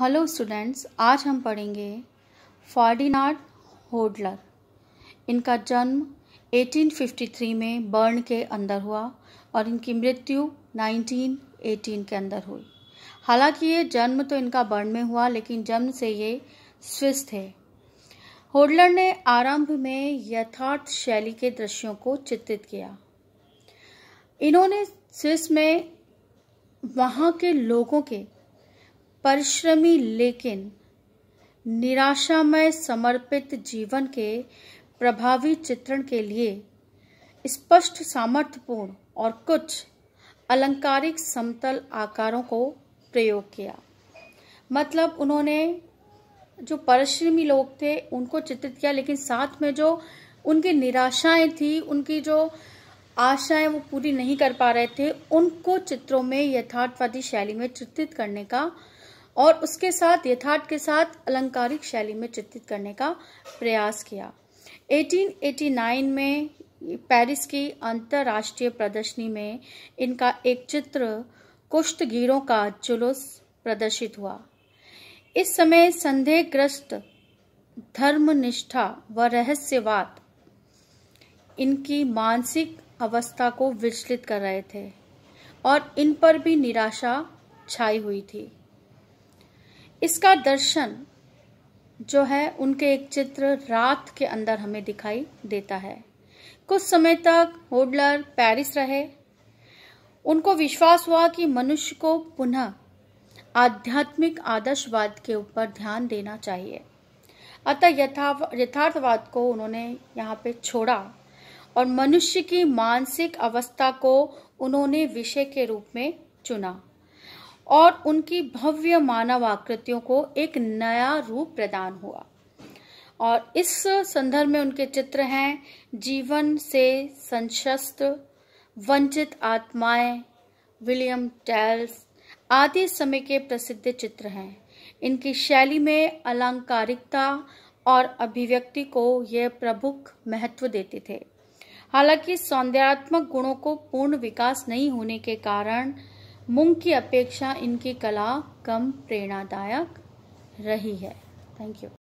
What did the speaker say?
hello students आज हम पढ़ेंगे फार्डिनार्ड होडलर इनका जन्म 1853 में बर्न के अंदर हुआ और इनकी मृत्यु 1918 के अंदर हुई हालांकि ये जन्म तो इनका बर्न में हुआ लेकिन जन्म से ये स्विस थे होडलर ने आरंभ में यथार्थ शैली के दृश्यों को चित्रित किया इन्होंने स्विस में वहाँ के लोगों के परिश्रमी लेकिन निराशामय समर्पित जीवन के प्रभावी चित्रण के लिए स्पष्ट सामर्थ्यपूर्ण और कुछ अलंकारिक समतल आकारों को प्रयोग किया मतलब उन्होंने जो परिश्रमी लोग थे उनको चित्रित किया लेकिन साथ में जो उनकी निराशाएं थी उनकी जो आशाएं वो पूरी नहीं कर पा रहे थे उनको चित्रों में यथार्थवादी शैली में चित्रित करने का और उसके साथ यथार्थ के साथ अलंकारिक शैली में चित्रित करने का प्रयास किया 1889 में पेरिस की अंतर्राष्ट्रीय प्रदर्शनी में इनका एक चित्र कुश्तगीरों का जुलूस प्रदर्शित हुआ इस समय संदेहग्रस्त धर्मनिष्ठा व रहस्यवाद इनकी मानसिक अवस्था को विचलित कर रहे थे और इन पर भी निराशा छाई हुई थी इसका दर्शन जो है उनके एक चित्र रात के अंदर हमें दिखाई देता है कुछ समय तक होडलर पेरिस रहे उनको विश्वास हुआ कि मनुष्य को पुनः आध्यात्मिक आदर्शवाद के ऊपर ध्यान देना चाहिए अतः यथा यथार्थवाद को उन्होंने यहाँ पे छोड़ा और मनुष्य की मानसिक अवस्था को उन्होंने विषय के रूप में चुना और उनकी भव्य मानव आकृतियों को एक नया रूप प्रदान हुआ और इस संदर्भ में उनके चित्र हैं जीवन से संशस्त्र वंचित आत्माएं विलियम टेल्स आदि समय के प्रसिद्ध चित्र हैं इनकी शैली में अलंकारिकता और अभिव्यक्ति को यह प्रमुख महत्व देते थे हालांकि सौंदर्यात्मक गुणों को पूर्ण विकास नहीं होने के कारण मुंग की अपेक्षा इनकी कला कम प्रेरणादायक रही है थैंक यू